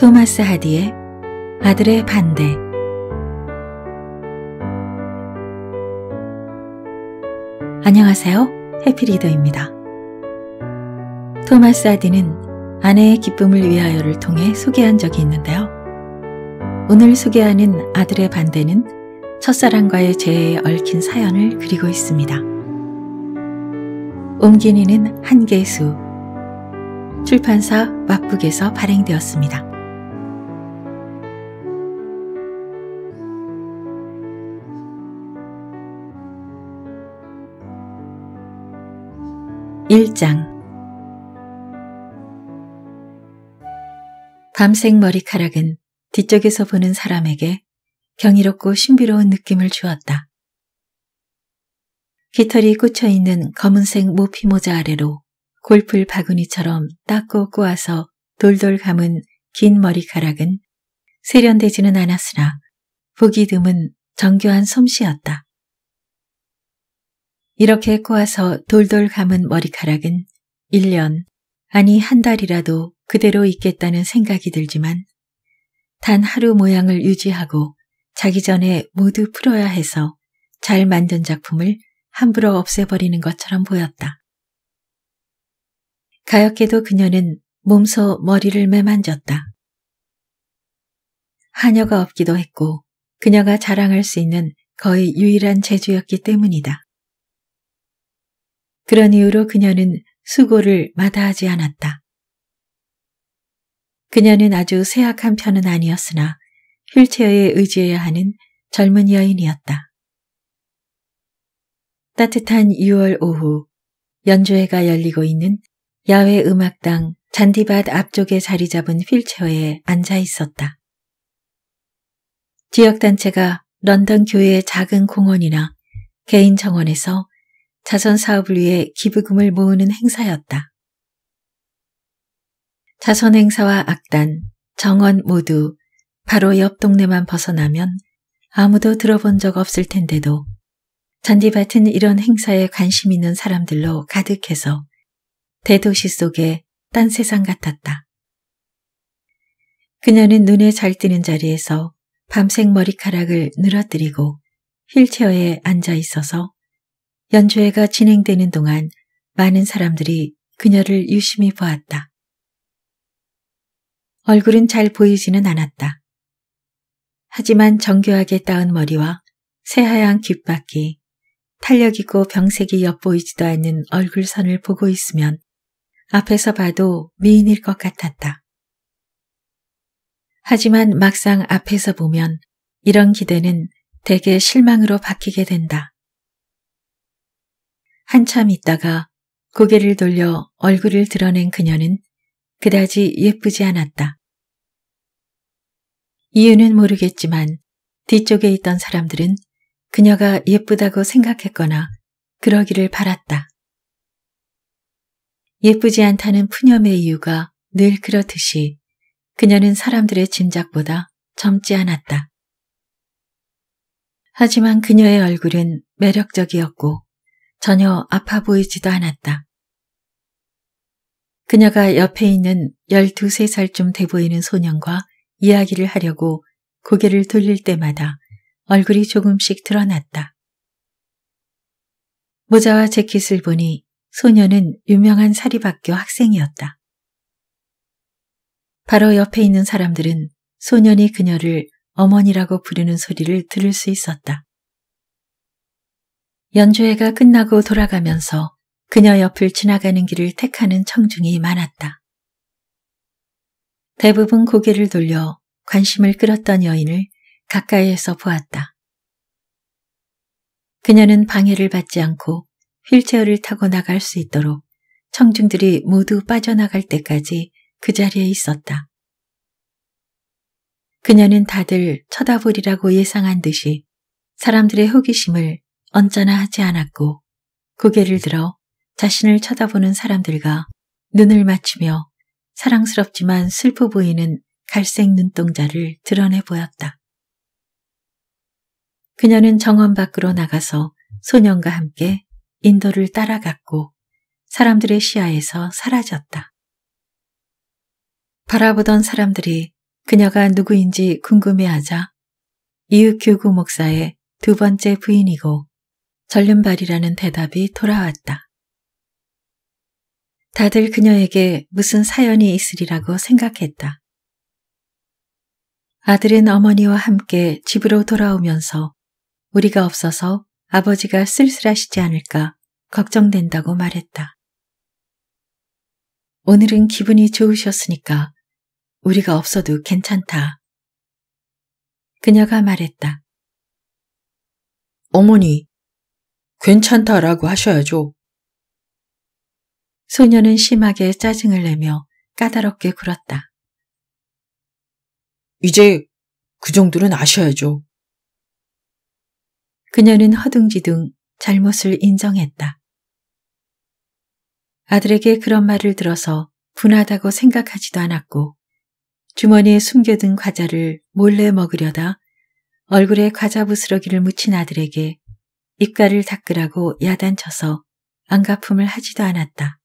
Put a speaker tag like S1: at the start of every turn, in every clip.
S1: 토마스 하디의 아들의 반대 안녕하세요. 해피리더입니다. 토마스 하디는 아내의 기쁨을 위하여를 통해 소개한 적이 있는데요. 오늘 소개하는 아들의 반대는 첫사랑과의 재해에 얽힌 사연을 그리고 있습니다. 옮기니는 한계수 출판사 왓북에서 발행되었습니다. 1장 밤색 머리카락은 뒤쪽에서 보는 사람에게 경이롭고 신비로운 느낌을 주었다. 깃털이 꽂혀있는 검은색 모피 모자 아래로 골풀 바구니처럼 닦고 꼬아서 돌돌 감은 긴 머리카락은 세련되지는 않았으나 보기 드문 정교한 솜씨였다. 이렇게 꼬아서 돌돌 감은 머리카락은 1년, 아니 한 달이라도 그대로 있겠다는 생각이 들지만 단 하루 모양을 유지하고 자기 전에 모두 풀어야 해서 잘 만든 작품을 함부로 없애버리는 것처럼 보였다. 가엾게도 그녀는 몸소 머리를 매만졌다. 하녀가 없기도 했고 그녀가 자랑할 수 있는 거의 유일한 재주였기 때문이다. 그런 이유로 그녀는 수고를 마다하지 않았다. 그녀는 아주 쇠약한 편은 아니었으나 휠체어에 의지해야 하는 젊은 여인이었다. 따뜻한 6월 오후 연주회가 열리고 있는 야외 음악당 잔디밭 앞쪽에 자리 잡은 휠체어에 앉아 있었다. 지역단체가 런던 교회의 작은 공원이나 개인 정원에서 자선 사업을 위해 기부금을 모으는 행사였다. 자선 행사와 악단, 정원 모두 바로 옆 동네만 벗어나면 아무도 들어본 적 없을 텐데도 잔디밭은 이런 행사에 관심 있는 사람들로 가득해서 대도시 속에딴 세상 같았다. 그녀는 눈에 잘 띄는 자리에서 밤색 머리카락을 늘어뜨리고 휠체어에 앉아 있어서 연주회가 진행되는 동안 많은 사람들이 그녀를 유심히 보았다. 얼굴은 잘 보이지는 않았다. 하지만 정교하게 따은 머리와 새하얀 귓바퀴, 탄력있고 병색이 엿보이지도 않는 얼굴선을 보고 있으면 앞에서 봐도 미인일 것 같았다. 하지만 막상 앞에서 보면 이런 기대는 대개 실망으로 바뀌게 된다. 한참 있다가 고개를 돌려 얼굴을 드러낸 그녀는 그다지 예쁘지 않았다. 이유는 모르겠지만 뒤쪽에 있던 사람들은 그녀가 예쁘다고 생각했거나 그러기를 바랐다. 예쁘지 않다는 푸념의 이유가 늘 그렇듯이 그녀는 사람들의 짐작보다 젊지 않았다. 하지만 그녀의 얼굴은 매력적이었고 전혀 아파 보이지도 않았다. 그녀가 옆에 있는 12, 3살쯤 돼 보이는 소년과 이야기를 하려고 고개를 돌릴 때마다 얼굴이 조금씩 드러났다. 모자와 재킷을 보니 소년은 유명한 사립학교 학생이었다. 바로 옆에 있는 사람들은 소년이 그녀를 어머니라고 부르는 소리를 들을 수 있었다. 연주회가 끝나고 돌아가면서 그녀 옆을 지나가는 길을 택하는 청중이 많았다. 대부분 고개를 돌려 관심을 끌었던 여인을 가까이에서 보았다. 그녀는 방해를 받지 않고 휠체어를 타고 나갈 수 있도록 청중들이 모두 빠져나갈 때까지 그 자리에 있었다. 그녀는 다들 쳐다보리라고 예상한 듯이 사람들의 호기심을 언짢아 하지 않았고 고개를 들어 자신을 쳐다보는 사람들과 눈을 맞추며 사랑스럽지만 슬퍼 보이는 갈색 눈동자를 드러내 보였다. 그녀는 정원 밖으로 나가서 소년과 함께 인도를 따라갔고 사람들의 시야에서 사라졌다. 바라보던 사람들이 그녀가 누구인지 궁금해하자 이윽 교구 목사의 두 번째 부인이고 절름발이라는 대답이 돌아왔다. 다들 그녀에게 무슨 사연이 있으리라고 생각했다. 아들은 어머니와 함께 집으로 돌아오면서 우리가 없어서 아버지가 쓸쓸하시지 않을까 걱정된다고 말했다. 오늘은 기분이 좋으셨으니까 우리가 없어도 괜찮다. 그녀가 말했다. 어머니, 괜찮다라고 하셔야죠. 소녀는 심하게 짜증을 내며 까다롭게 굴었다. 이제 그 정도는 아셔야죠. 그녀는 허둥지둥 잘못을 인정했다. 아들에게 그런 말을 들어서 분하다고 생각하지도 않았고 주머니에 숨겨둔 과자를 몰래 먹으려다 얼굴에 과자 부스러기를 묻힌 아들에게 입가를 닦으라고 야단쳐서 안가품을 하지도 않았다.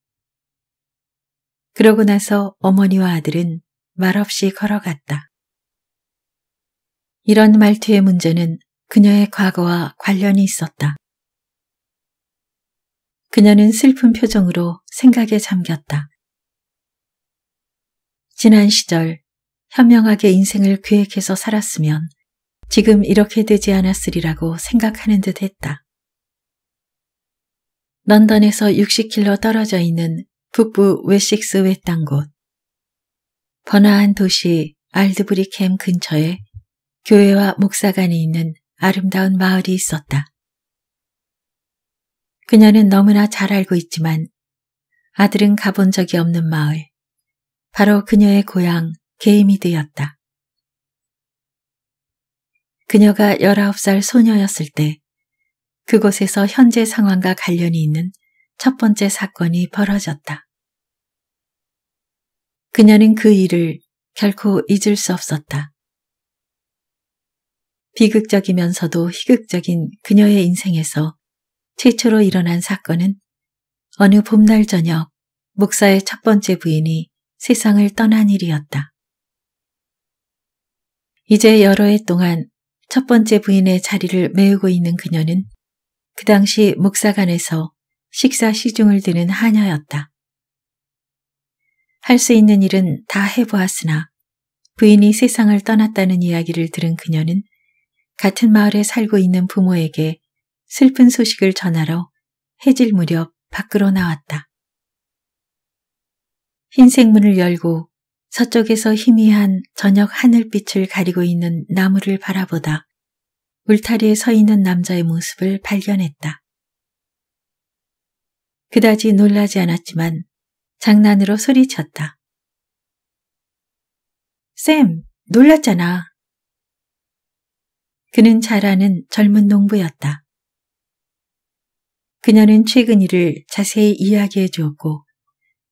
S1: 그러고 나서 어머니와 아들은 말없이 걸어갔다. 이런 말투의 문제는 그녀의 과거와 관련이 있었다. 그녀는 슬픈 표정으로 생각에 잠겼다. 지난 시절 현명하게 인생을 계획해서 살았으면 지금 이렇게 되지 않았으리라고 생각하는 듯 했다. 런던에서 60킬로 떨어져 있는 북부 웨식스 외딴 곳. 번화한 도시 알드브리캠 근처에 교회와 목사관이 있는 아름다운 마을이 있었다. 그녀는 너무나 잘 알고 있지만 아들은 가본 적이 없는 마을, 바로 그녀의 고향 게이미드였다. 그녀가 19살 소녀였을 때 그곳에서 현재 상황과 관련이 있는 첫 번째 사건이 벌어졌다. 그녀는 그 일을 결코 잊을 수 없었다. 비극적이면서도 희극적인 그녀의 인생에서 최초로 일어난 사건은 어느 봄날 저녁 목사의 첫 번째 부인이 세상을 떠난 일이었다. 이제 여러 해 동안 첫 번째 부인의 자리를 메우고 있는 그녀는 그 당시 목사관에서 식사 시중을 드는 하녀였다. 할 수 있는 일은 다 해보았으나 부인이 세상을 떠났다는 이야기를 들은 그녀는 같은 마을에 살고 있는 부모에게 슬픈 소식을 전하러 해질 무렵 밖으로 나왔다. 흰색 문을 열고 서쪽에서 희미한 저녁 하늘빛을 가리고 있는 나무를 바라보다 울타리에 서 있는 남자의 모습을 발견했다. 그다지 놀라지 않았지만 장난으로 소리쳤다. 쌤, 놀랐잖아. 그는 잘 아는 젊은 농부였다. 그녀는 최근 일을 자세히 이야기해 주었고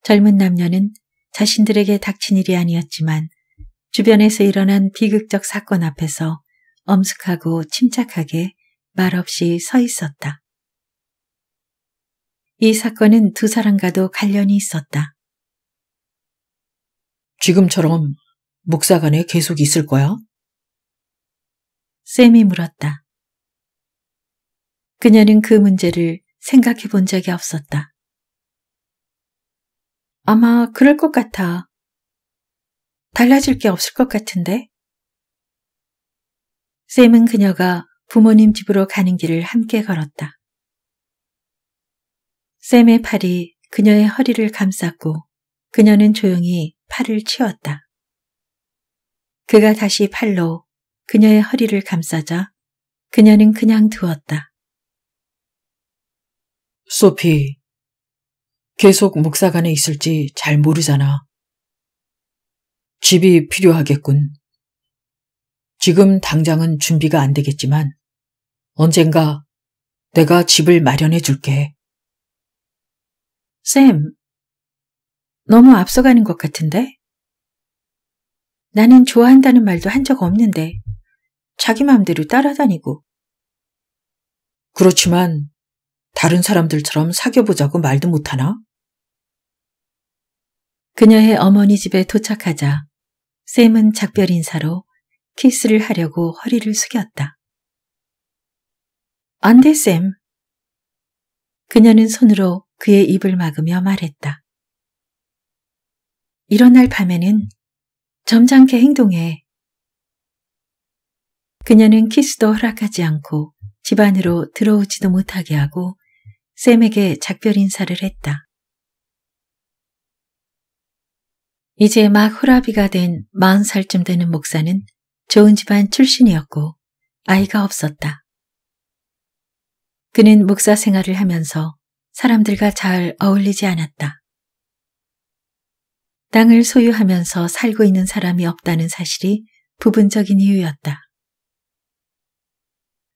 S1: 젊은 남녀는 자신들에게 닥친 일이 아니었지만 주변에서 일어난 비극적 사건 앞에서 엄숙하고 침착하게 말없이 서 있었다. 이 사건은 두 사람과도 관련이 있었다. 지금처럼 목사간에 계속 있을 거야? 쌤이 물었다. 그녀는 그 문제를 생각해 본 적이 없었다. 아마 그럴 것 같아. 달라질 게 없을 것 같은데? 샘은 그녀가 부모님 집으로 가는 길을 함께 걸었다. 샘의 팔이 그녀의 허리를 감쌌고 그녀는 조용히 팔을 치웠다. 그가 다시 팔로 그녀의 허리를 감싸자 그녀는 그냥 두었다. 소피, 계속 목사관에 있을지 잘 모르잖아. 집이 필요하겠군. 지금 당장은 준비가 안 되겠지만 언젠가 내가 집을 마련해 줄게. 샘, 너무 앞서가는 것 같은데? 나는 좋아한다는 말도 한 적 없는데 자기 마음대로 따라다니고. 그렇지만 다른 사람들처럼 사귀어보자고 말도 못하나? 그녀의 어머니 집에 도착하자 샘은 작별 인사로 키스를 하려고 허리를 숙였다. 안 돼, 쌤. 그녀는 손으로 그의 입을 막으며 말했다. 이런 날 밤에는 점잖게 행동해. 그녀는 키스도 허락하지 않고 집 안으로 들어오지도 못하게 하고 쌤에게 작별 인사를 했다. 이제 막 호라비가 된마0살쯤 되는 목사는 좋은 집안 출신이었고 아이가 없었다. 그는 목사 생활을 하면서 사람들과 잘 어울리지 않았다. 땅을 소유하면서 살고 있는 사람이 없다는 사실이 부분적인 이유였다.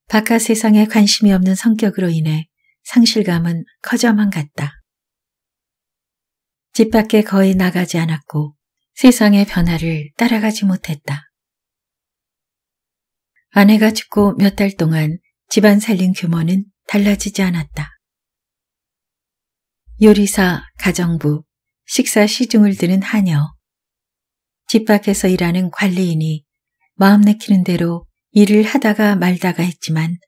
S1: 바깥 세상에 관심이 없는 성격으로 인해 상실감은 커져만 갔다. 집 밖에 거의 나가지 않았고 세상의 변화를 따라가지 못했다. 아내가 죽고 몇 달 동안 집안 살림 규모는 달라지지 않았다. 요리사, 가정부, 식사 시중을 드는 하녀, 집 밖에서 일하는 관리인이 마음 내키는 대로 일을 하다가 말다가 했지만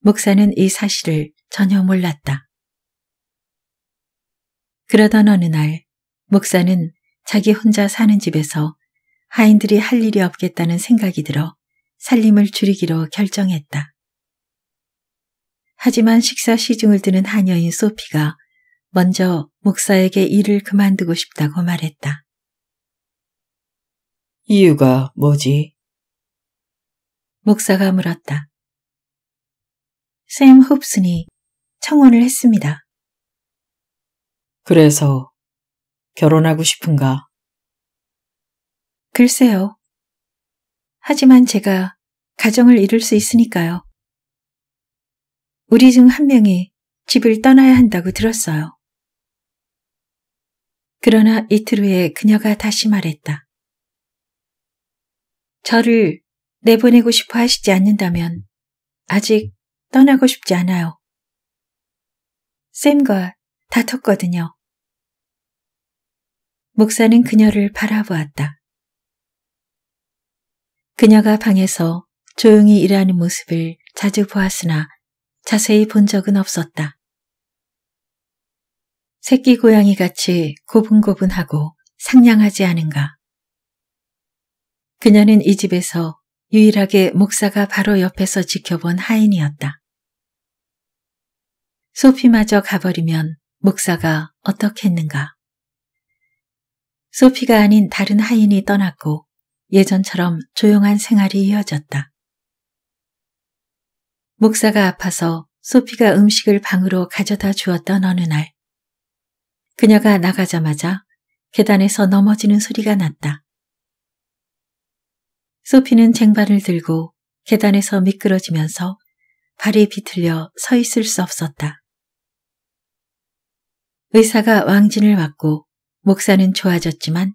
S1: 목사는 이 사실을 전혀 몰랐다. 그러던 어느 날 목사는 자기 혼자 사는 집에서 하인들이 할 일이 없겠다는 생각이 들어 살림을 줄이기로 결정했다. 하지만 식사 시중을 드는 하녀인 소피가 먼저 목사에게 일을 그만두고 싶다고 말했다. 이유가 뭐지? 목사가 물었다. 샘 홉슨이 청혼을 했습니다. 그래서 결혼하고 싶은가? 글쎄요. 하지만 제가 가정을 이룰 수 있으니까요. 우리 중 한 명이 집을 떠나야 한다고 들었어요. 그러나 이틀 후에 그녀가 다시 말했다. 저를 내보내고 싶어 하시지 않는다면 아직 떠나고 싶지 않아요. 샘과 다퉜거든요. 목사는 그녀를 바라보았다. 그녀가 방에서 조용히 일하는 모습을 자주 보았으나 자세히 본 적은 없었다. 새끼 고양이 같이 고분고분하고 상냥하지 않은가. 그녀는 이 집에서 유일하게 목사가 바로 옆에서 지켜본 하인이었다. 소피마저 가버리면 목사가 어떻겠는가. 소피가 아닌 다른 하인이 떠났고 예전처럼 조용한 생활이 이어졌다. 목사가 아파서 소피가 음식을 방으로 가져다 주었던 어느 날 그녀가 나가자마자 계단에서 넘어지는 소리가 났다. 소피는 쟁반을 들고 계단에서 미끄러지면서 발이 비틀려 서 있을 수 없었다. 의사가 왕진을 왔고 목사는 좋아졌지만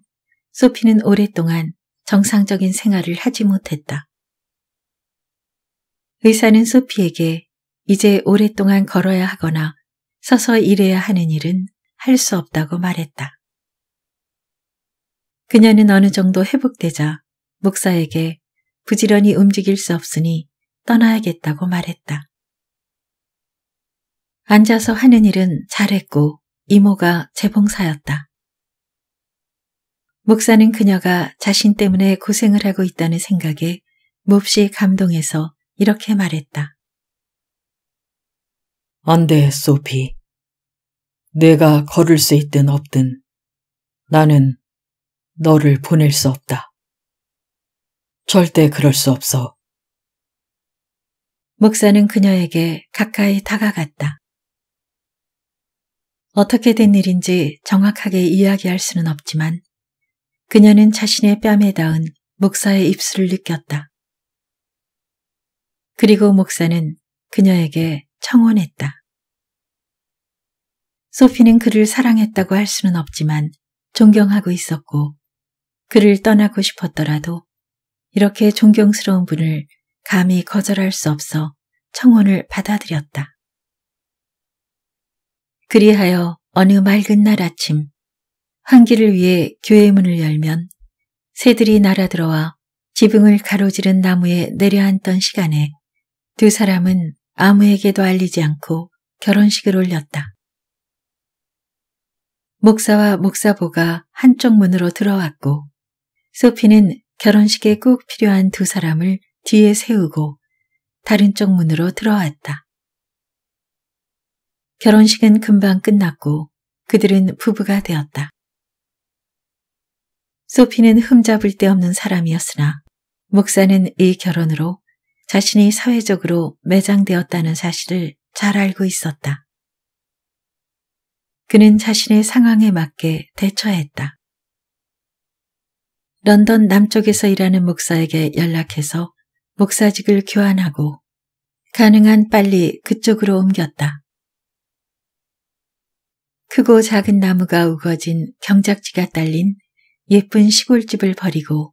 S1: 소피는 오랫동안 정상적인 생활을 하지 못했다. 의사는 소피에게 이제 오랫동안 걸어야 하거나 서서 일해야 하는 일은 할 수 없다고 말했다. 그녀는 어느 정도 회복되자 목사에게 부지런히 움직일 수 없으니 떠나야겠다고 말했다. 앉아서 하는 일은 잘했고 이모가 재봉사였다. 목사는 그녀가 자신 때문에 고생을 하고 있다는 생각에 몹시 감동해서 이렇게 말했다. 안 돼, 소피. 내가 걸을 수 있든 없든 나는 너를 보낼 수 없다. 절대 그럴 수 없어. 목사는 그녀에게 가까이 다가갔다. 어떻게 된 일인지 정확하게 이야기할 수는 없지만 그녀는 자신의 뺨에 닿은 목사의 입술을 느꼈다. 그리고 목사는 그녀에게 청혼했다. 소피는 그를 사랑했다고 할 수는 없지만 존경하고 있었고 그를 떠나고 싶었더라도 이렇게 존경스러운 분을 감히 거절할 수 없어 청혼을 받아들였다. 그리하여 어느 맑은 날 아침 환기를 위해 교회 문을 열면 새들이 날아들어와 지붕을 가로지른 나무에 내려앉던 시간에 두 사람은 아무에게도 알리지 않고 결혼식을 올렸다. 목사와 목사보가 한쪽 문으로 들어왔고 소피는 결혼식에 꼭 필요한 두 사람을 뒤에 세우고 다른 쪽 문으로 들어왔다. 결혼식은 금방 끝났고 그들은 부부가 되었다. 소피는 흠잡을 데 없는 사람이었으나 목사는 이 결혼으로 자신이 사회적으로 매장되었다는 사실을 잘 알고 있었다. 그는 자신의 상황에 맞게 대처했다. 런던 남쪽에서 일하는 목사에게 연락해서 목사직을 교환하고 가능한 빨리 그쪽으로 옮겼다. 크고 작은 나무가 우거진 경작지가 딸린 예쁜 시골집을 버리고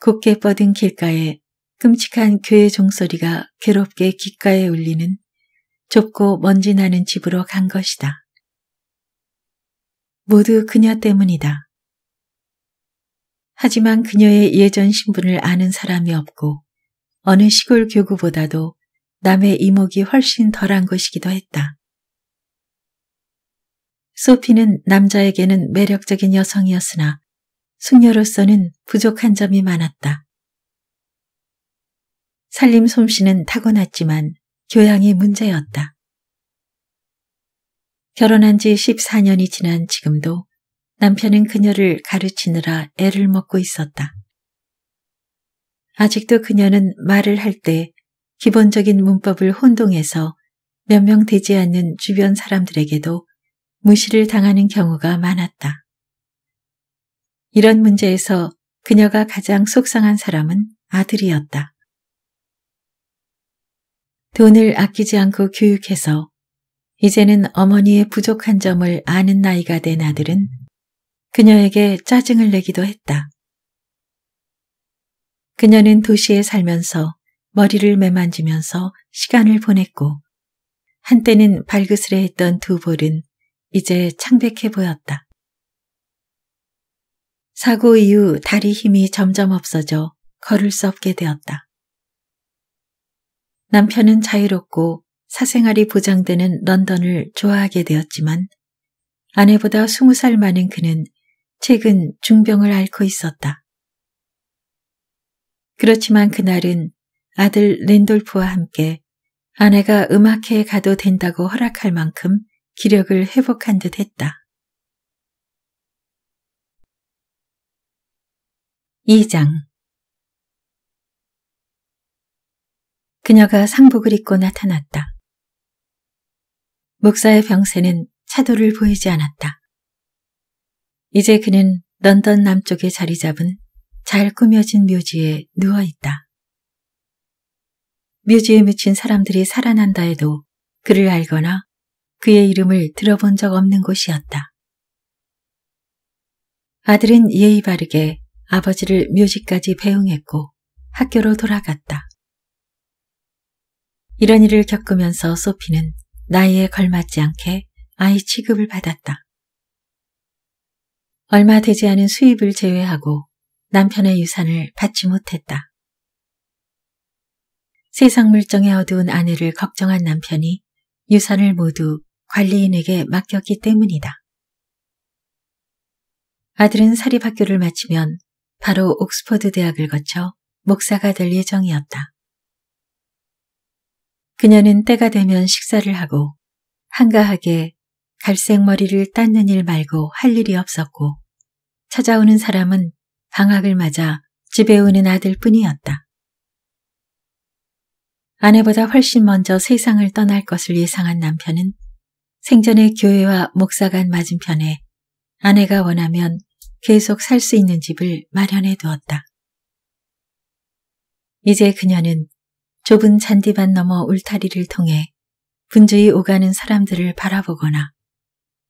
S1: 곱게 뻗은 길가에 끔찍한 교회 종소리가 괴롭게 귓가에 울리는 좁고 먼지 나는 집으로 간 것이다. 모두 그녀 때문이다. 하지만 그녀의 예전 신분을 아는 사람이 없고 어느 시골 교구보다도 남의 이목이 훨씬 덜한 것이기도 했다. 소피는 남자에게는 매력적인 여성이었으나 숙녀로서는 부족한 점이 많았다. 살림 솜씨는 타고났지만 교양이 문제였다. 결혼한 지 14년이 지난 지금도 남편은 그녀를 가르치느라 애를 먹고 있었다. 아직도 그녀는 말을 할 때 기본적인 문법을 혼동해서 몇 명 되지 않는 주변 사람들에게도 무시를 당하는 경우가 많았다. 이런 문제에서 그녀가 가장 속상한 사람은 아들이었다. 돈을 아끼지 않고 교육해서 이제는 어머니의 부족한 점을 아는 나이가 된 아들은 그녀에게 짜증을 내기도 했다. 그녀는 도시에 살면서 머리를 매만지면서 시간을 보냈고 한때는 발그스레 했던 두 볼은 이제 창백해 보였다. 사고 이후 다리 힘이 점점 없어져 걸을 수 없게 되었다. 남편은 자유롭고 사생활이 보장되는 런던을 좋아하게 되었지만 아내보다 20살 많은 그는 최근 중병을 앓고 있었다. 그렇지만 그날은 아들 랜돌프와 함께 아내가 음악회에 가도 된다고 허락할 만큼 기력을 회복한 듯 했다. 2장 그녀가 상복을 입고 나타났다. 목사의 병세는 차도를 보이지 않았다. 이제 그는 런던 남쪽에 자리 잡은 잘 꾸며진 묘지에 누워 있다. 묘지에 묻힌 사람들이 살아난다 해도 그를 알거나 그의 이름을 들어본 적 없는 곳이었다. 아들은 예의 바르게 아버지를 묘지까지 배웅했고 학교로 돌아갔다. 이런 일을 겪으면서 소피는 나이에 걸맞지 않게 아이 취급을 받았다. 얼마 되지 않은 수입을 제외하고 남편의 유산을 받지 못했다. 세상 물정에 어두운 아내를 걱정한 남편이 유산을 모두 관리인에게 맡겼기 때문이다. 아들은 사립학교를 마치면 바로 옥스퍼드 대학을 거쳐 목사가 될 예정이었다. 그녀는 때가 되면 식사를 하고 한가하게 갈색 머리를 닦는 일 말고 할 일이 없었고 찾아오는 사람은 방학을 맞아 집에 오는 아들 뿐이었다. 아내보다 훨씬 먼저 세상을 떠날 것을 예상한 남편은 생전에 교회와 목사간 맞은편에 아내가 원하면 계속 살 수 있는 집을 마련해 두었다. 이제 그녀는 좁은 잔디밭 넘어 울타리를 통해 분주히 오가는 사람들을 바라보거나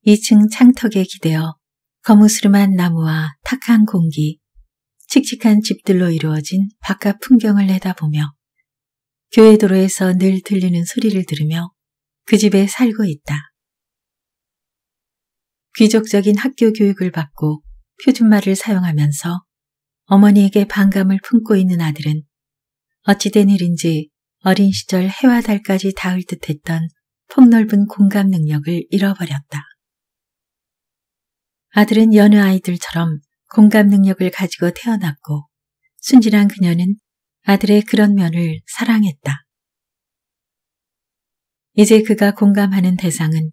S1: 2층 창턱에 기대어 거무스름한 나무와 탁한 공기, 칙칙한 집들로 이루어진 바깥 풍경을 내다보며 교회 도로에서 늘 들리는 소리를 들으며 그 집에 살고 있다. 귀족적인 학교 교육을 받고 표준말을 사용하면서 어머니에게 반감을 품고 있는 아들은 어찌된 일인지 어린 시절 해와 달까지 닿을 듯 했던 폭넓은 공감 능력을 잃어버렸다. 아들은 여느 아이들처럼 공감 능력을 가지고 태어났고 순진한 그녀는 아들의 그런 면을 사랑했다. 이제 그가 공감하는 대상은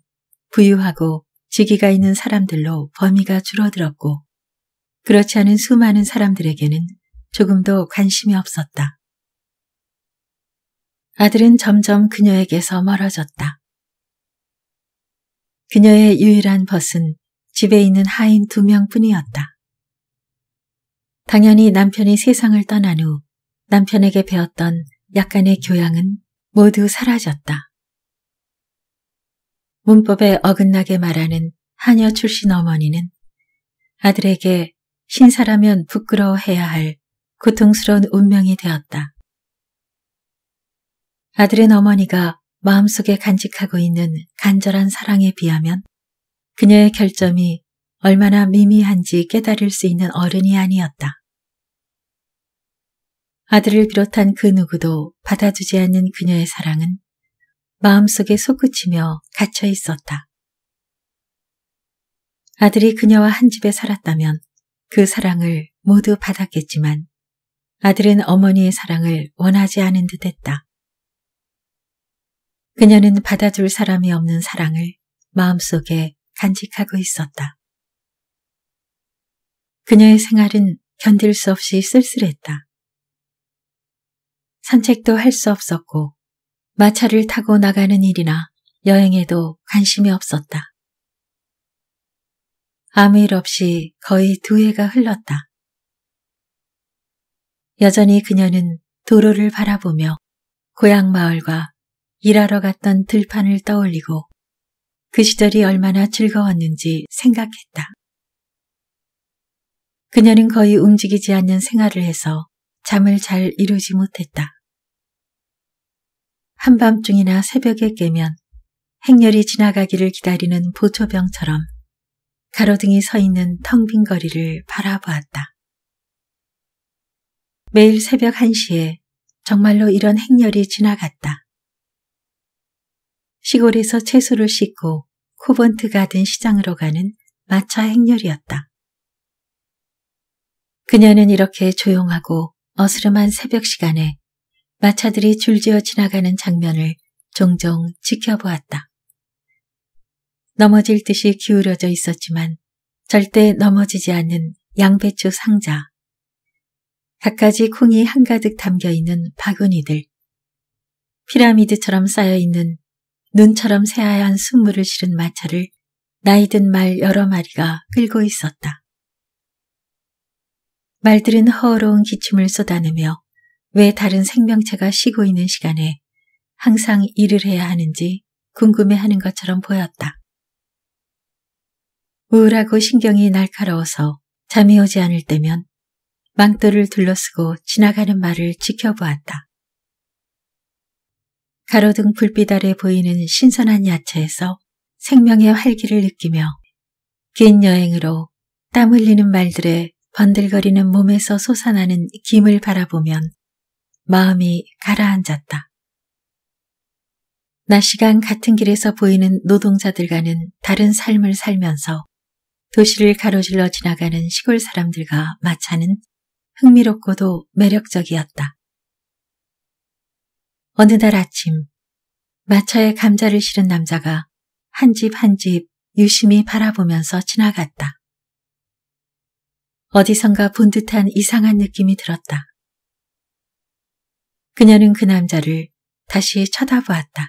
S1: 부유하고 지기가 있는 사람들로 범위가 줄어들었고 그렇지 않은 수많은 사람들에게는 조금도 관심이 없었다. 아들은 점점 그녀에게서 멀어졌다. 그녀의 유일한 벗은 집에 있는 하인 두 명뿐이었다. 당연히 남편이 세상을 떠난 후 남편에게 배웠던 약간의 교양은 모두 사라졌다. 문법에 어긋나게 말하는 하녀 출신 어머니는 아들에게 신사라면 부끄러워해야 할 고통스러운 운명이 되었다. 아들은 어머니가 마음속에 간직하고 있는 간절한 사랑에 비하면 그녀의 결점이 얼마나 미미한지 깨달을 수 있는 어른이 아니었다. 아들을 비롯한 그 누구도 받아주지 않는 그녀의 사랑은 마음속에 솟구치며 갇혀 있었다. 아들이 그녀와 한 집에 살았다면 그 사랑을 모두 받았겠지만 아들은 어머니의 사랑을 원하지 않은 듯 했다. 그녀는 받아줄 사람이 없는 사랑을 마음속에 간직하고 있었다. 그녀의 생활은 견딜 수 없이 쓸쓸했다. 산책도 할 수 없었고 마차를 타고 나가는 일이나 여행에도 관심이 없었다. 아무 일 없이 거의 두 해가 흘렀다. 여전히 그녀는 도로를 바라보며 고향 마을과 일하러 갔던 들판을 떠올리고 그 시절이 얼마나 즐거웠는지 생각했다. 그녀는 거의 움직이지 않는 생활을 해서 잠을 잘 이루지 못했다. 한밤중이나 새벽에 깨면 행렬이 지나가기를 기다리는 보초병처럼 가로등이 서 있는 텅 빈 거리를 바라보았다. 매일 새벽 1시에 정말로 이런 행렬이 지나갔다. 시골에서 채소를 씻고 코번트 가든 시장으로 가는 마차 행렬이었다. 그녀는 이렇게 조용하고 어스름한 새벽 시간에 마차들이 줄지어 지나가는 장면을 종종 지켜보았다. 넘어질 듯이 기울어져 있었지만 절대 넘어지지 않는 양배추 상자, 갖가지 콩이 한가득 담겨 있는 바구니들, 피라미드처럼 쌓여 있는 눈처럼 새하얀 순물을 실은 마차를 나이든 말 여러 마리가 끌고 있었다. 말들은 허어로운 기침을 쏟아내며 왜 다른 생명체가 쉬고 있는 시간에 항상 일을 해야 하는지 궁금해하는 것처럼 보였다. 우울하고 신경이 날카로워서 잠이 오지 않을 때면 망토를 둘러쓰고 지나가는 말을 지켜보았다. 가로등 불빛 아래 보이는 신선한 야채에서 생명의 활기를 느끼며 긴 여행으로 땀 흘리는 말들의 번들거리는 몸에서 솟아나는 김을 바라보면 마음이 가라앉았다. 낮 시간 같은 길에서 보이는 노동자들과는 다른 삶을 살면서 도시를 가로질러 지나가는 시골 사람들과 마차는 흥미롭고도 매력적이었다. 어느 날 아침 마차에 감자를 실은 남자가 한 집 한 집 유심히 바라보면서 지나갔다. 어디선가 본 듯한 이상한 느낌이 들었다. 그녀는 그 남자를 다시 쳐다보았다.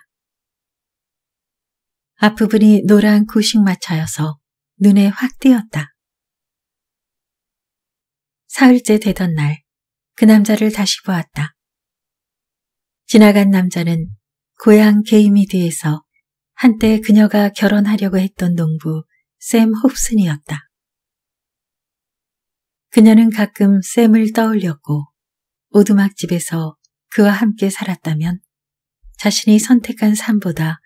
S1: 앞부분이 노란 구식 마차여서 눈에 확 띄었다. 사흘째 되던 날 그 남자를 다시 보았다. 지나간 남자는 고향 게이미드에서 한때 그녀가 결혼하려고 했던 농부 샘 홉슨이었다. 그녀는 가끔 샘을 떠올렸고 오두막집에서 그와 함께 살았다면 자신이 선택한 삶보다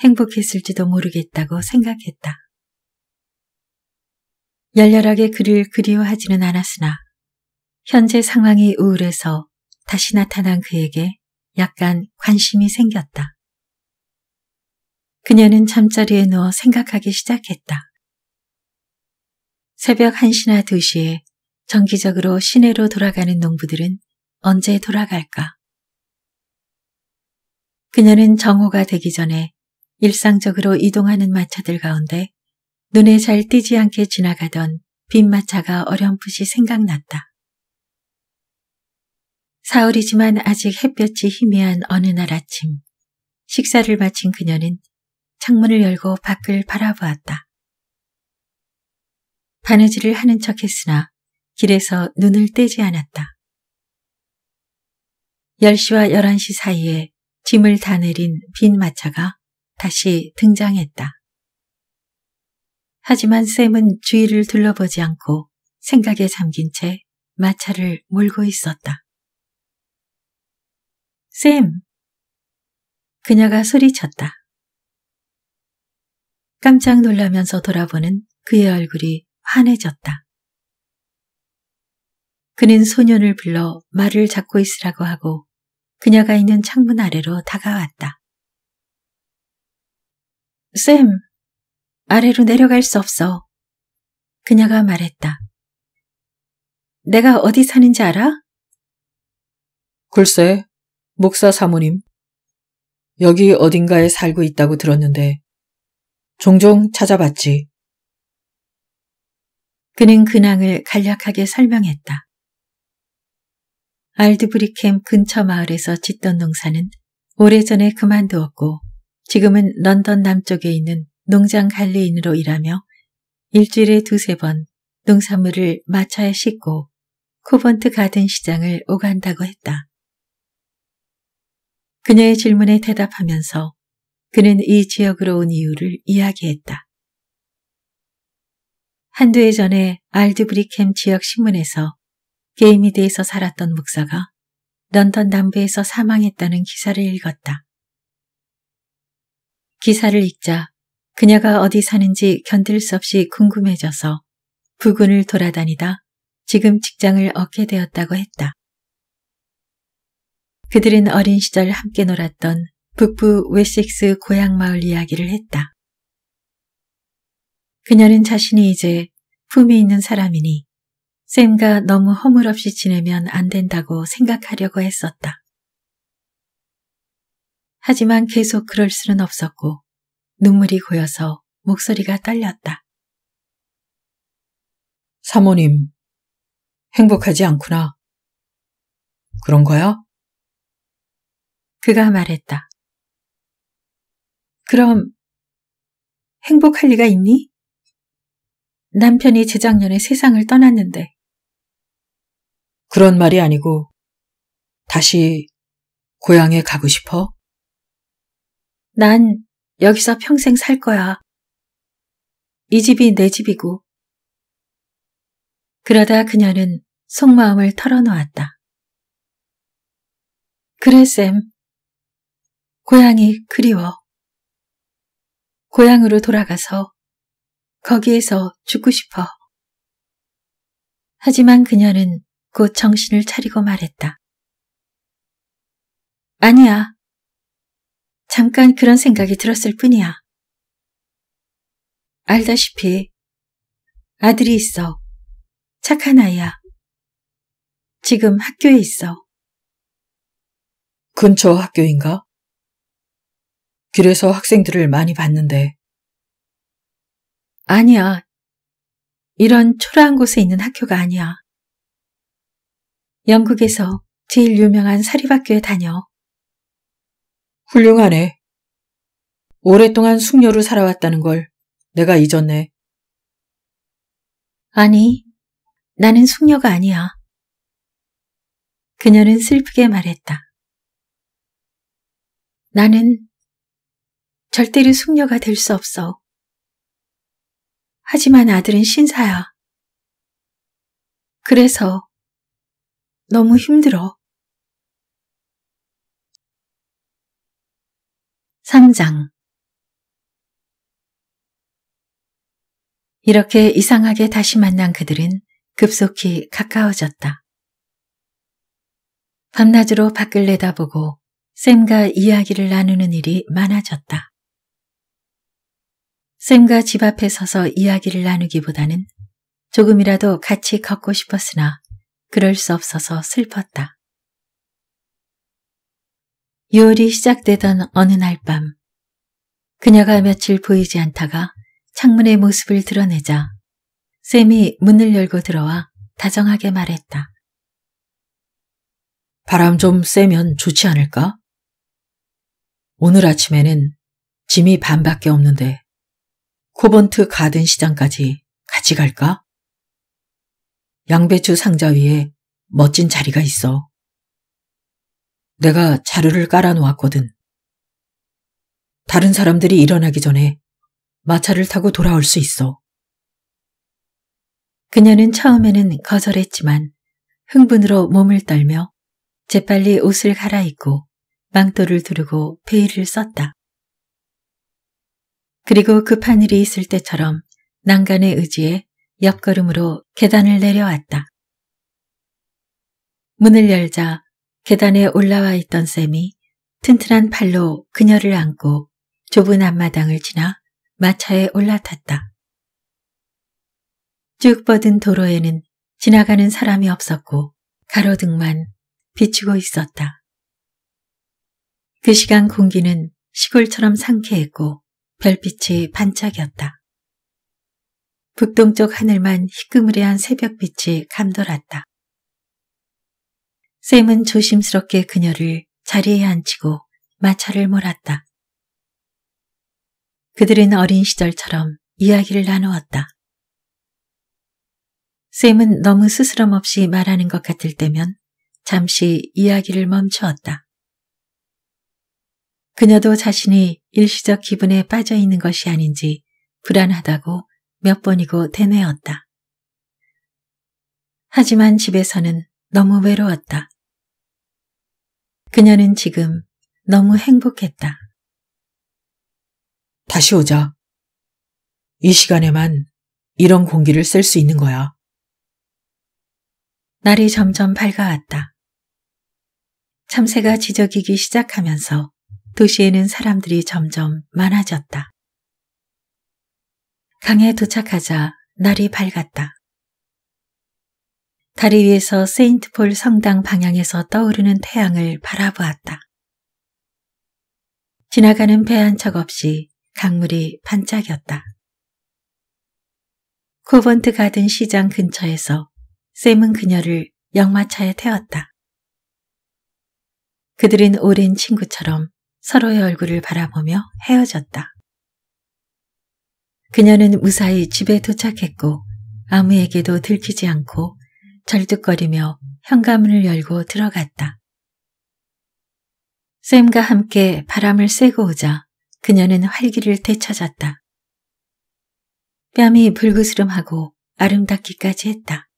S1: 행복했을지도 모르겠다고 생각했다. 열렬하게 그를 그리워하지는 않았으나 현재 상황이 우울해서 다시 나타난 그에게 약간 관심이 생겼다. 그녀는 잠자리에 누워 생각하기 시작했다. 새벽 1시나 2시에 정기적으로 시내로 돌아가는 농부들은 언제 돌아갈까? 그녀는 정오가 되기 전에 일상적으로 이동하는 마차들 가운데 눈에 잘 띄지 않게 지나가던 빈 마차가 어렴풋이 생각났다. 사흘이지만 아직 햇볕이 희미한 어느 날 아침 식사를 마친 그녀는 창문을 열고 밖을 바라보았다. 바느질을 하는 척 했으나 길에서 눈을 떼지 않았다. 10시와 11시 사이에 짐을 다 내린 빈 마차가 다시 등장했다. 하지만 샘은 주위를 둘러보지 않고 생각에 잠긴 채 마차를 몰고 있었다. 샘! 그녀가 소리쳤다. 깜짝 놀라면서 돌아보는 그의 얼굴이 환해졌다. 그는 소년을 불러 말을 잡고 있으라고 하고 그녀가 있는 창문 아래로 다가왔다. 샘, 아래로 내려갈 수 없어. 그녀가 말했다. 내가 어디 사는지 알아? 글쎄, 목사 사모님, 여기 어딘가에 살고 있다고 들었는데 종종 찾아봤지. 그는 근황을 간략하게 설명했다. 알드브리캠 근처 마을에서 짓던 농사는 오래전에 그만두었고 지금은 런던 남쪽에 있는 농장 관리인으로 일하며 일주일에 두세 번 농산물을 마차에 싣고 코번트 가든 시장을 오간다고 했다. 그녀의 질문에 대답하면서 그는 이 지역으로 온 이유를 이야기했다. 한두 해 전에 알드브리캠 지역 신문에서 게이미드에서 살았던 목사가 런던 남부에서 사망했다는 기사를 읽었다. 기사를 읽자 그녀가 어디 사는지 견딜 수 없이 궁금해져서 부근을 돌아다니다 지금 직장을 얻게 되었다고 했다. 그들은 어린 시절 함께 놀았던 북부 웨섹스 고향마을 이야기를 했다. 그녀는 자신이 이제 품에 있는 사람이니 샘과 너무 허물없이 지내면 안 된다고 생각하려고 했었다. 하지만 계속 그럴 수는 없었고 눈물이 고여서 목소리가 떨렸다. 사모님, 행복하지 않구나. 그런 거야? 그가 말했다. 그럼 행복할 리가 있니? 남편이 재작년에 세상을 떠났는데. 그런 말이 아니고 다시 고향에 가고 싶어? 난 여기서 평생 살 거야. 이 집이 내 집이고. 그러다 그녀는 속마음을 털어놓았다. 그래, 쌤. 고향이 그리워. 고향으로 돌아가서 거기에서 죽고 싶어. 하지만 그녀는 곧 정신을 차리고 말했다. 아니야. 잠깐 그런 생각이 들었을 뿐이야. 알다시피 아들이 있어. 착한 아이야. 지금 학교에 있어. 근처 학교인가? 길에서 학생들을 많이 봤는데. 아니야. 이런 초라한 곳에 있는 학교가 아니야. 영국에서 제일 유명한 사립학교에 다녀. 훌륭하네. 오랫동안 숙녀로 살아왔다는 걸 내가 잊었네. 아니, 나는 숙녀가 아니야. 그녀는 슬프게 말했다. 나는 절대로 숙녀가 될 수 없어. 하지만 아들은 신사야. 그래서 너무 힘들어. 3장 이렇게 이상하게 다시 만난 그들은 급속히 가까워졌다. 밤낮으로 밖을 내다보고 쌤과 이야기를 나누는 일이 많아졌다. 쌤과 집 앞에 서서 이야기를 나누기보다는 조금이라도 같이 걷고 싶었으나 그럴 수 없어서 슬펐다. 6월이 시작되던 어느 날 밤, 그녀가 며칠 보이지 않다가 창문의 모습을 드러내자 쌤이 문을 열고 들어와 다정하게 말했다. 바람 좀 쐬면 좋지 않을까? 오늘 아침에는 짐이 반밖에 없는데 코번트 가든 시장까지 같이 갈까? 양배추 상자 위에 멋진 자리가 있어. 내가 자루를 깔아놓았거든. 다른 사람들이 일어나기 전에 마차를 타고 돌아올 수 있어. 그녀는 처음에는 거절했지만 흥분으로 몸을 떨며 재빨리 옷을 갈아입고 망토를 두르고 베일를 썼다. 그리고 급한 일이 있을 때처럼 난간의의지에 옆걸음으로 계단을 내려왔다. 문을 열자 계단에 올라와 있던 쌤이 튼튼한 팔로 그녀를 안고 좁은 앞마당을 지나 마차에 올라탔다. 쭉 뻗은 도로에는 지나가는 사람이 없었고 가로등만 비추고 있었다. 그 시간 공기는 시골처럼 상쾌했고 별빛이 반짝였다. 북동쪽 하늘만 희끄무리한 새벽빛이 감돌았다. 샘은 조심스럽게 그녀를 자리에 앉히고 마차를 몰았다. 그들은 어린 시절처럼 이야기를 나누었다. 샘은 너무 스스럼 없이 말하는 것 같을 때면 잠시 이야기를 멈추었다. 그녀도 자신이 일시적 기분에 빠져 있는 것이 아닌지 불안하다고 몇 번이고 대뇌었다 하지만 집에서는 너무 외로웠다. 그녀는 지금 너무 행복했다. 다시 오자. 이 시간에만 이런 공기를 쓸 수 있는 거야. 날이 점점 밝아왔다. 참새가 지저귀기 시작하면서 도시에는 사람들이 점점 많아졌다. 강에 도착하자 날이 밝았다. 다리 위에서 세인트폴 성당 방향에서 떠오르는 태양을 바라보았다. 지나가는 배 한 척 없이 강물이 반짝였다. 코번트 가든 시장 근처에서 샘은 그녀를 역마차에 태웠다. 그들은 오랜 친구처럼 서로의 얼굴을 바라보며 헤어졌다. 그녀는 무사히 집에 도착했고 아무에게도 들키지 않고 절뚝거리며 현관문을 열고 들어갔다. 샘과 함께 바람을 쐬고 오자 그녀는 활기를 되찾았다. 뺨이 불그스름하고 아름답기까지 했다.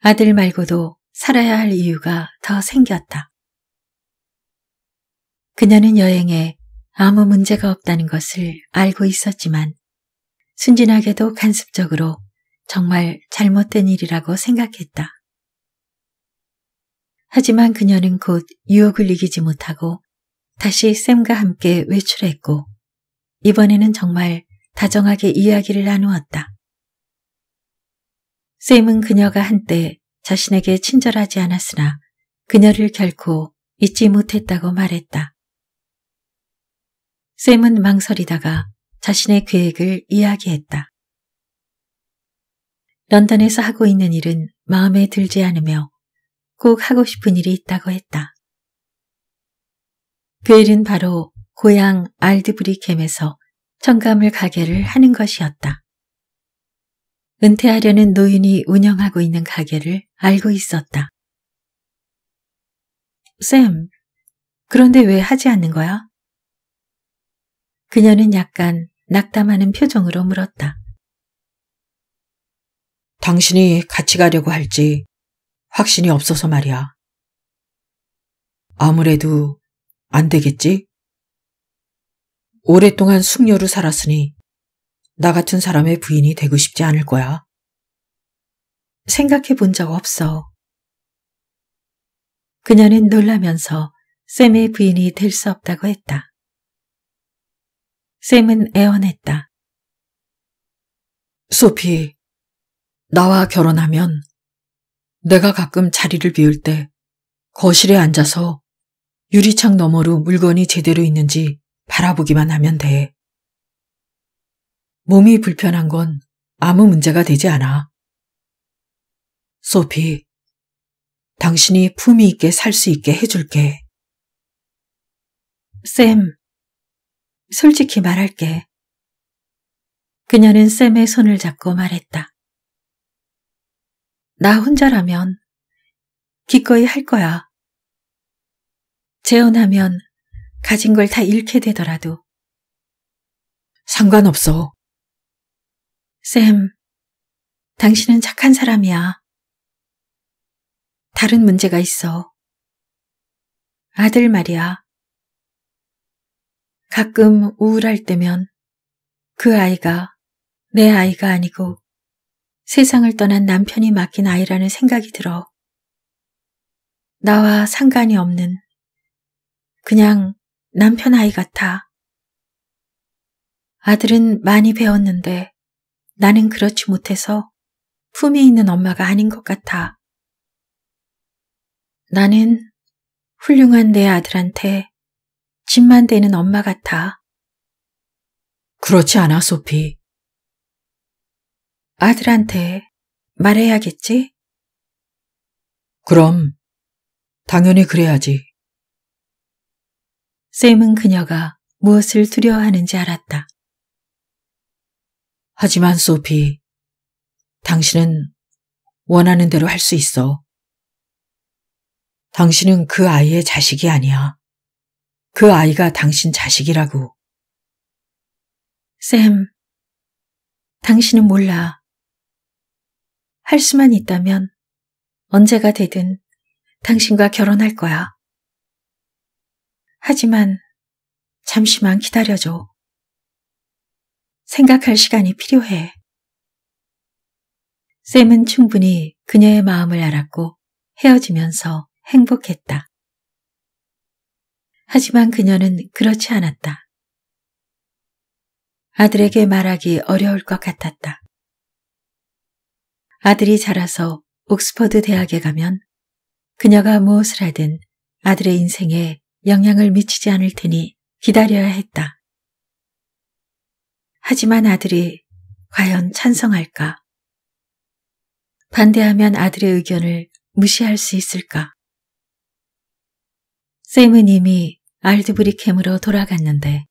S1: 아들 말고도 살아야 할 이유가 더 생겼다. 그녀는 여행에 아무 문제가 없다는 것을 알고 있었지만 순진하게도 간습적으로 정말 잘못된 일이라고 생각했다. 하지만 그녀는 곧 유혹을 이기지 못하고 다시 샘과 함께 외출했고 이번에는 정말 다정하게 이야기를 나누었다. 샘은 그녀가 한때 자신에게 친절하지 않았으나 그녀를 결코 잊지 못했다고 말했다. 샘은 망설이다가 자신의 계획을 이야기했다. 런던에서 하고 있는 일은 마음에 들지 않으며 꼭 하고 싶은 일이 있다고 했다. 그 일은 바로 고향 알드브리캠에서 청가물 가게를 하는 것이었다. 은퇴하려는 노인이 운영하고 있는 가게를 알고 있었다. 샘, 그런데 왜 하지 않는 거야? 그녀는 약간 낙담하는 표정으로 물었다. 당신이 같이 가려고 할지 확신이 없어서 말이야. 아무래도 안 되겠지? 오랫동안 숙녀로 살았으니 나 같은 사람의 부인이 되고 싶지 않을 거야. 생각해 본 적 없어. 그녀는 놀라면서 쌤의 부인이 될 수 없다고 했다. 샘은 애원했다. 소피, 나와 결혼하면 내가 가끔 자리를 비울 때 거실에 앉아서 유리창 너머로 물건이 제대로 있는지 바라보기만 하면 돼. 몸이 불편한 건 아무 문제가 되지 않아. 소피, 당신이 품위 있게 살 수 있게 해줄게. 샘, 솔직히 말할게. 그녀는 샘의 손을 잡고 말했다. 나 혼자라면 기꺼이 할 거야. 재혼하면 가진 걸 다 잃게 되더라도. 상관없어. 샘, 당신은 착한 사람이야. 다른 문제가 있어. 아들 말이야. 가끔 우울할 때면 그 아이가 내 아이가 아니고 세상을 떠난 남편이 맡긴 아이라는 생각이 들어 나와 상관이 없는 그냥 남편 아이 같아. 아들은 많이 배웠는데 나는 그렇지 못해서 품에 있는 엄마가 아닌 것 같아. 나는 훌륭한 내 아들한테 집만 되는 엄마 같아. 그렇지 않아, 소피. 아들한테 말해야겠지? 그럼, 당연히 그래야지. 샘은 그녀가 무엇을 두려워하는지 알았다. 하지만 소피, 당신은 원하는 대로 할 수 있어. 당신은 그 아이의 자식이 아니야. 그 아이가 당신 자식이라고. 쌤, 당신은 몰라. 할 수만 있다면 언제가 되든 당신과 결혼할 거야. 하지만 잠시만 기다려줘. 생각할 시간이 필요해. 쌤은 충분히 그녀의 마음을 알았고 헤어지면서 행복했다. 하지만 그녀는 그렇지 않았다. 아들에게 말하기 어려울 것 같았다. 아들이 자라서 옥스퍼드 대학에 가면 그녀가 무엇을 하든 아들의 인생에 영향을 미치지 않을 테니 기다려야 했다. 하지만 아들이 과연 찬성할까? 반대하면 아들의 의견을 무시할 수 있을까? 샘은 이미 알드브리캠으로 돌아갔는데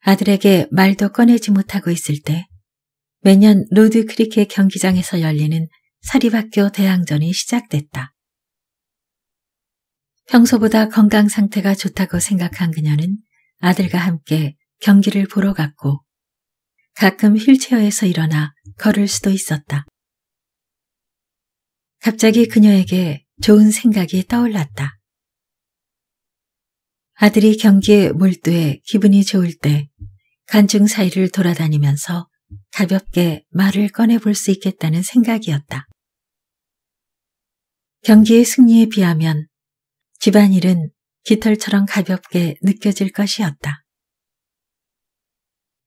S1: 아들에게 말도 꺼내지 못하고 있을 때 매년 로드크리켓 경기장에서 열리는 사립학교 대항전이 시작됐다. 평소보다 건강 상태가 좋다고 생각한 그녀는 아들과 함께 경기를 보러 갔고 가끔 휠체어에서 일어나 걸을 수도 있었다. 갑자기 그녀에게 좋은 생각이 떠올랐다. 아들이 경기에 몰두해 기분이 좋을 때 간증 사이를 돌아다니면서 가볍게 말을 꺼내볼 수 있겠다는 생각이었다. 경기의 승리에 비하면 집안일은 깃털처럼 가볍게 느껴질 것이었다.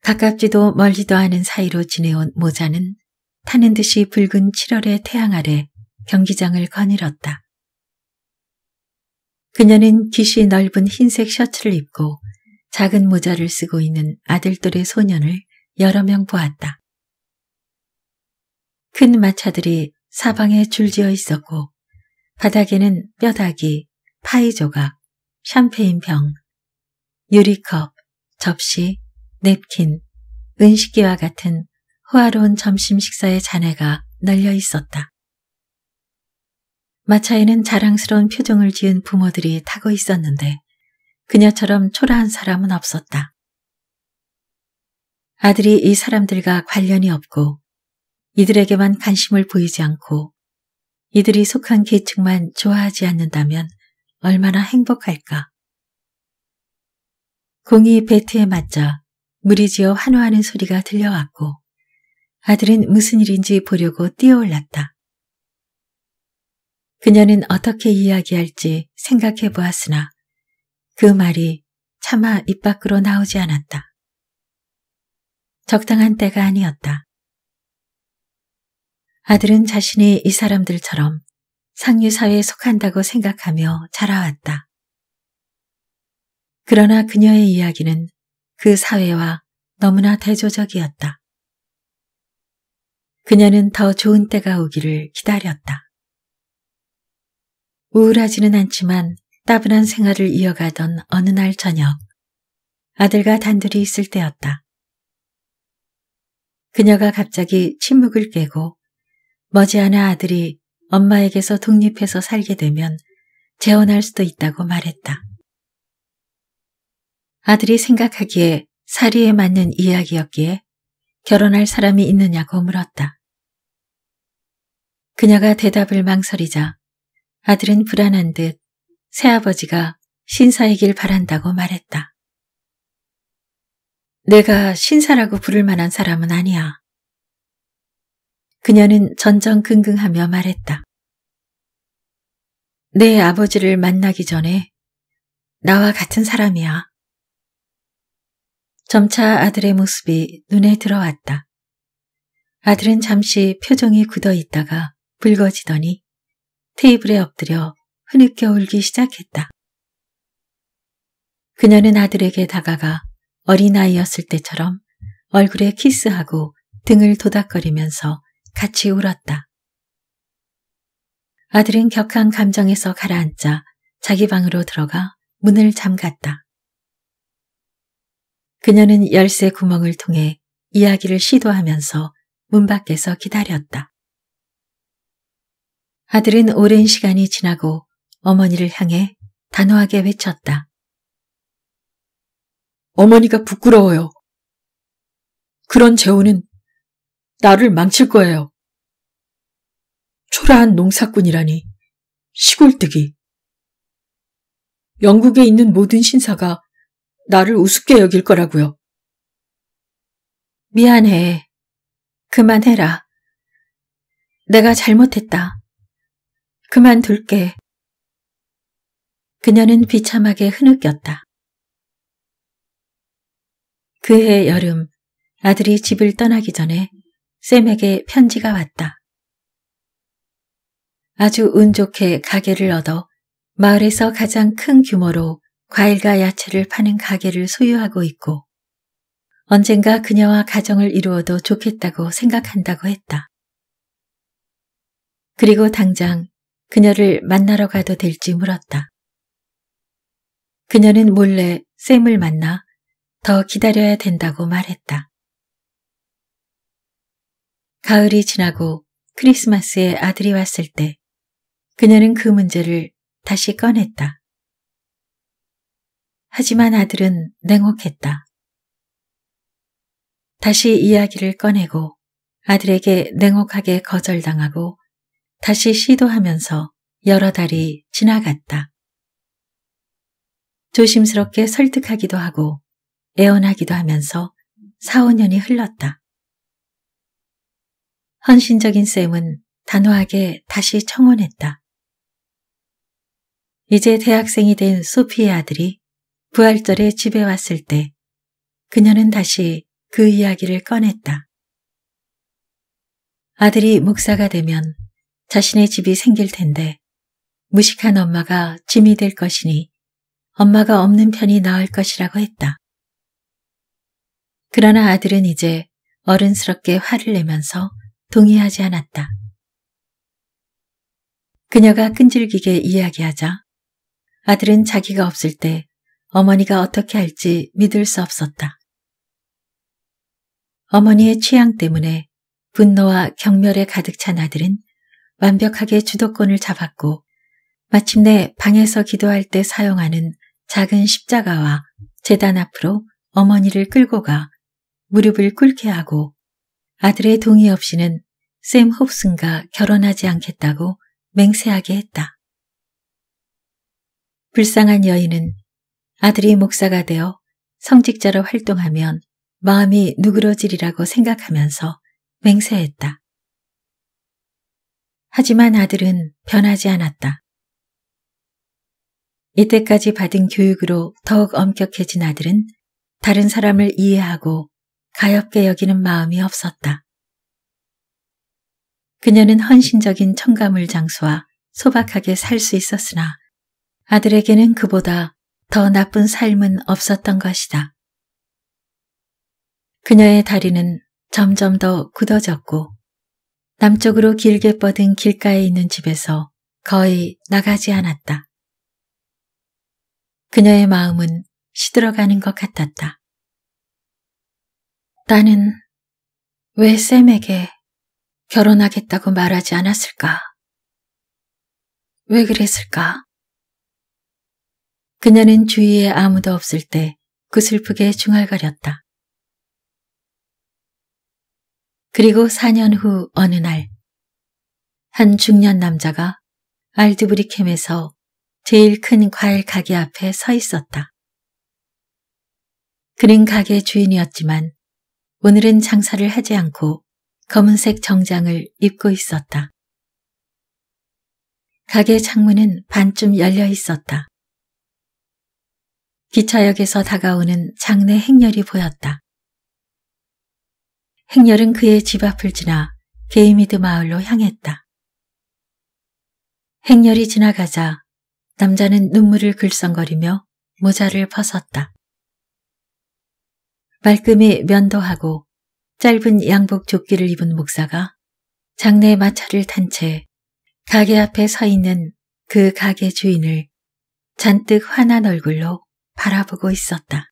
S1: 가깝지도 멀지도 않은 사이로 지내온 모자는 타는 듯이 붉은 7월의 태양 아래 경기장을 거닐었다. 그녀는 깃이 넓은 흰색 셔츠를 입고 작은 모자를 쓰고 있는 아들 또의 소년을 여러 명 보았다. 큰 마차들이 사방에 줄지어 있었고 바닥에는 뼈다귀, 파이 조각, 샴페인 병, 유리컵, 접시, 냅킨, 은식기와 같은 호화로운 점심 식사의 잔해가 널려 있었다. 마차에는 자랑스러운 표정을 지은 부모들이 타고 있었는데 그녀처럼 초라한 사람은 없었다. 아들이 이 사람들과 관련이 없고 이들에게만 관심을 보이지 않고 이들이 속한 계층만 좋아하지 않는다면 얼마나 행복할까. 공이 배트에 맞자 무리지어 환호하는 소리가 들려왔고 아들은 무슨 일인지 보려고 뛰어올랐다. 그녀는 어떻게 이야기할지 생각해 보았으나 그 말이 차마 입 밖으로 나오지 않았다. 적당한 때가 아니었다. 아들은 자신이 이 사람들처럼 상류사회에 속한다고 생각하며 자라왔다. 그러나 그녀의 이야기는 그 사회와 너무나 대조적이었다. 그녀는 더 좋은 때가 오기를 기다렸다. 우울하지는 않지만 따분한 생활을 이어가던 어느 날 저녁, 아들과 단둘이 있을 때였다. 그녀가 갑자기 침묵을 깨고 머지않아 아들이 엄마에게서 독립해서 살게 되면 재혼할 수도 있다고 말했다. 아들이 생각하기에 사리에 맞는 이야기였기에 결혼할 사람이 있느냐고 물었다. 그녀가 대답을 망설이자 아들은 불안한 듯 새아버지가 신사이길 바란다고 말했다. 내가 신사라고 부를 만한 사람은 아니야. 그녀는 전전긍긍하며 말했다. 내 아버지를 만나기 전에 나와 같은 사람이야. 점차 아들의 모습이 눈에 들어왔다. 아들은 잠시 표정이 굳어 있다가 붉어지더니 테이블에 엎드려 흐느껴 울기 시작했다. 그녀는 아들에게 다가가 어린아이였을 때처럼 얼굴에 키스하고 등을 도닥거리면서 같이 울었다. 아들은 격한 감정에서 가라앉자 자기 방으로 들어가 문을 잠갔다. 그녀는 열쇠 구멍을 통해 이야기를 시도하면서 문 밖에서 기다렸다. 아들은 오랜 시간이 지나고 어머니를 향해 단호하게 외쳤다. 어머니가 부끄러워요. 그런 재호는 나를 망칠 거예요. 초라한 농사꾼이라니 시골뜨기. 영국에 있는 모든 신사가 나를 우습게 여길 거라고요. 미안해. 그만해라. 내가 잘못했다. 그만둘게. 그녀는 비참하게 흐느꼈다. 그해 여름 아들이 집을 떠나기 전에 샘에게 편지가 왔다. 아주 운 좋게 가게를 얻어 마을에서 가장 큰 규모로 과일과 야채를 파는 가게를 소유하고 있고 언젠가 그녀와 가정을 이루어도 좋겠다고 생각한다고 했다. 그리고 당장 그녀를 만나러 가도 될지 물었다. 그녀는 몰래 샘을 만나 더 기다려야 된다고 말했다. 가을이 지나고 크리스마스에 아들이 왔을 때 그녀는 그 문제를 다시 꺼냈다. 하지만 아들은 냉혹했다. 다시 이야기를 꺼내고 아들에게 냉혹하게 거절당하고 다시 시도하면서 여러 달이 지나갔다. 조심스럽게 설득하기도 하고 애원하기도 하면서 4, 5년이 흘렀다. 헌신적인 쌤은 단호하게 다시 청혼했다. 이제 대학생이 된 소피의 아들이 부활절에 집에 왔을 때 그녀는 다시 그 이야기를 꺼냈다. 아들이 목사가 되면 자신의 집이 생길 텐데 무식한 엄마가 짐이 될 것이니 엄마가 없는 편이 나을 것이라고 했다. 그러나 아들은 이제 어른스럽게 화를 내면서 동의하지 않았다. 그녀가 끈질기게 이야기하자 아들은 자기가 없을 때 어머니가 어떻게 할지 믿을 수 없었다. 어머니의 취향 때문에 분노와 경멸에 가득 찬 아들은 완벽하게 주도권을 잡았고 마침내 방에서 기도할 때 사용하는 작은 십자가와 재단 앞으로 어머니를 끌고 가 무릎을 꿇게 하고 아들의 동의 없이는 샘 홉슨과 결혼하지 않겠다고 맹세하게 했다. 불쌍한 여인은 아들이 목사가 되어 성직자로 활동하면 마음이 누그러지리라고 생각하면서 맹세했다. 하지만 아들은 변하지 않았다. 이때까지 받은 교육으로 더욱 엄격해진 아들은 다른 사람을 이해하고 가엽게 여기는 마음이 없었다. 그녀는 헌신적인 청가물 장수와 소박하게 살 수 있었으나 아들에게는 그보다 더 나쁜 삶은 없었던 것이다. 그녀의 다리는 점점 더 굳어졌고 남쪽으로 길게 뻗은 길가에 있는 집에서 거의 나가지 않았다. 그녀의 마음은 시들어가는 것 같았다. 나는 왜샘에게 결혼하겠다고 말하지 않았을까? 왜 그랬을까? 그녀는 주위에 아무도 없을 때 그 슬프게 중얼거렸다. 그리고 4년 후 어느 날한 중년 남자가 알드브리캠에서 제일 큰 과일 가게 앞에 서 있었다. 그는 가게 주인이었지만 오늘은 장사를 하지 않고 검은색 정장을 입고 있었다. 가게 창문은 반쯤 열려 있었다. 기차역에서 다가오는 장내 행렬이 보였다. 행렬은 그의 집 앞을 지나 게이미드 마을로 향했다. 행렬이 지나가자 남자는 눈물을 글썽거리며 모자를 벗었다. 말끔히 면도하고 짧은 양복 조끼를 입은 목사가 장례 마차를 탄 채 가게 앞에 서 있는 그 가게 주인을 잔뜩 화난 얼굴로 바라보고 있었다.